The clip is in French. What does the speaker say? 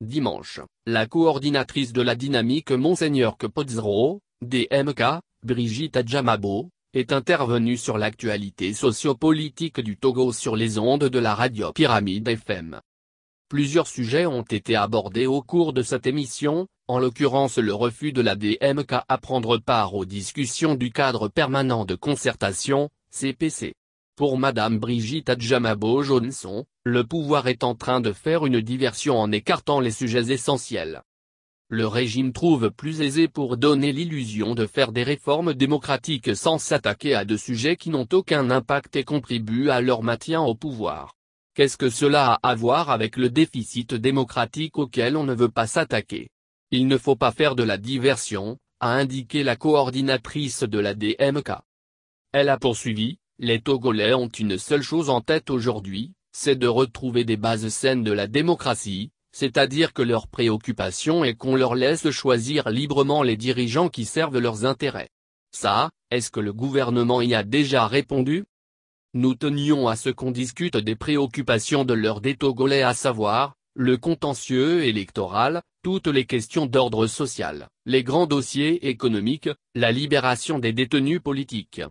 Dimanche, la coordinatrice de la dynamique Monseigneur Potzro, DMK, Brigitte Adjamabo, est intervenue sur l'actualité sociopolitique du Togo sur les ondes de la radio Pyramide FM. Plusieurs sujets ont été abordés au cours de cette émission, en l'occurrence le refus de la DMK à prendre part aux discussions du cadre permanent de concertation, CPC. Pour Madame Brigitte Adjamabo Johnson, le pouvoir est en train de faire une diversion en écartant les sujets essentiels. Le régime trouve plus aisé pour donner l'illusion de faire des réformes démocratiques sans s'attaquer à de sujets qui n'ont aucun impact et contribuent à leur maintien au pouvoir. Qu'est-ce que cela a à voir avec le déficit démocratique auquel on ne veut pas s'attaquer Il ne faut pas faire de la diversion, a indiqué la coordinatrice de la DMK. Elle a poursuivi, les Togolais ont une seule chose en tête aujourd'hui, c'est de retrouver des bases saines de la démocratie, c'est-à-dire que leur préoccupation est qu'on leur laisse choisir librement les dirigeants qui servent leurs intérêts. Ça, est-ce que le gouvernement y a déjà répondu Nous tenions à ce qu'on discute des préoccupations de leurs des Togolais à savoir, le contentieux électoral, toutes les questions d'ordre social, les grands dossiers économiques, la libération des détenus politiques.